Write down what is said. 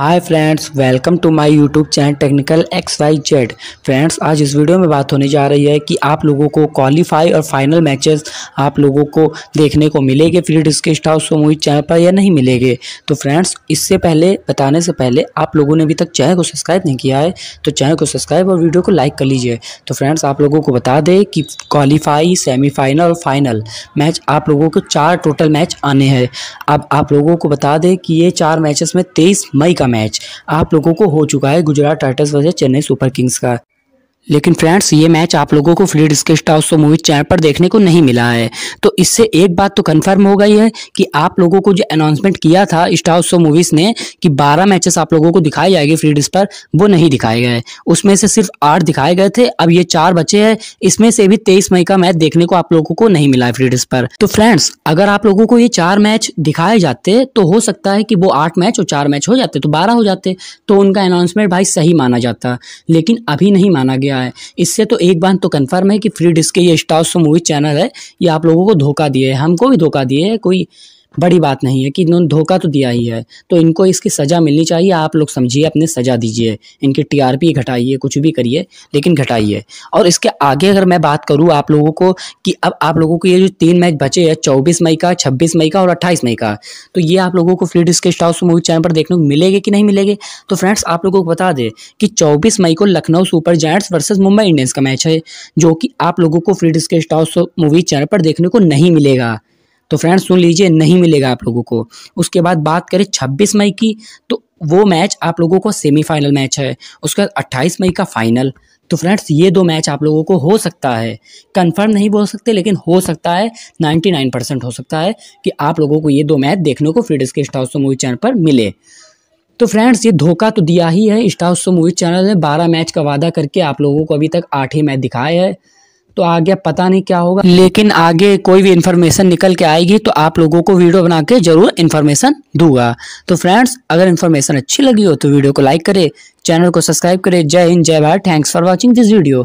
hi friends welcome to my YouTube channel technical X Y Z friends आज इस video में बात होने जा रही है कि आप लोगों को क्वालिफाई और फाइनल मैचेस आप लोगों को देखने को मिलेंगे फ्री डिस्किस्ट हाउस मूवी चैनल पर या नहीं मिलेंगे तो फ्रेंड्स इससे पहले बताने से पहले आप लोगों ने अभी तक चैनल को सब्सक्राइब नहीं किया है तो चैनल को सब्सक्राइब और वीडियो को लाइक कर लीजिए तो फ्रेंड्स आप लोगों को बता दें कि क्वालिफाई सेमीफाइनल और फाइनल मैच आप लोगों को चार टोटल मैच आने हैं अब आप लोगों को बता दें कि ये चार मैचेस में तेईस मई का का मैच आप लोगों को हो चुका है Gujarat Titans versus Chennai Super Kings का लेकिन फ्रेंड्स ये मैच आप लोगों को फ्री स्केस्ट हाउस सो मूवी चैनल पर देखने को नहीं मिला है तो इससे एक बात तो कंफर्म हो गई है कि आप लोगों को जो अनाउंसमेंट किया था स्टाउस सो मूवीज ने कि 12 मैचेस आप लोगों को दिखाए जाएंगे फ्लीड्स पर वो नहीं दिखाए गए उसमें से सिर्फ आठ दिखाए गए थे अब ये चार बचे हैं इसमें से भी तेईस मई का मैच देखने को आप लोगों को नहीं मिला है फ्लीड्स पर तो फ्रेंड्स अगर आप लोगों को ये चार मैच दिखाए जाते तो हो सकता है कि वो आठ मैच और चार मैच हो जाते तो बारह हो जाते तो उनका अनाउंसमेंट भाई सही माना जाता लेकिन अभी नहीं माना गया गया है इससे तो एक बात तो कन्फर्म है कि फ्री डिस्क के ये स्टाउस मूवी चैनल है ये आप लोगों को धोखा दिए है हमको भी धोखा दिए है कोई बड़ी बात नहीं है कि इन्होंने धोखा तो दिया ही है तो इनको इसकी सज़ा मिलनी चाहिए आप लोग समझिए अपने सज़ा दीजिए इनकी टीआरपी घटाइए कुछ भी करिए लेकिन घटाइए और इसके आगे अगर मैं बात करूँ आप लोगों को कि अब आप लोगों को ये जो तीन मैच बचे हैं चौबीस मई का छब्बीस मई का और अट्ठाईस मई का तो ये आप लोगों को फ्री डिस्केस्ट हाउस मूवी चैनल पर देखने को मिलेगी कि नहीं मिलेगी तो फ्रेंड्स आप लोगों को बता दें कि चौबीस मई को Lucknow Super Giants versus Mumbai Indians का मैच है जो कि आप लोगों को फ्री डिस्केस्ट हाउस मूवी चैनल पर देखने को नहीं मिलेगा तो फ्रेंड्स सुन लीजिए नहीं मिलेगा आप लोगों को उसके बाद बात करें छब्बीस मई की तो वो मैच आप लोगों को सेमीफाइनल मैच है उसके बाद अट्ठाईस मई का फाइनल तो फ्रेंड्स ये दो मैच आप लोगों को हो सकता है कंफर्म नहीं बोल सकते लेकिन हो सकता है 99 परसेंट हो सकता है कि आप लोगों को ये दो मैच देखने को फ्रीडस के स्टाउस मूवी चैनल पर मिले तो फ्रेंड्स ये धोखा तो दिया ही है स्टाउस मूवी चैनल ने 12 मैच का वादा करके आप लोगों को अभी तक आठ ही मैच दिखाए हैं तो आगे पता नहीं क्या होगा लेकिन आगे कोई भी इन्फॉर्मेशन निकल के आएगी तो आप लोगों को वीडियो बना के जरूर इन्फॉर्मेशन दूंगा तो फ्रेंड्स अगर इन्फॉर्मेशन अच्छी लगी हो तो वीडियो को लाइक करे चैनल को सब्सक्राइब करे जय हिंद जय Bharat thanks for watching this video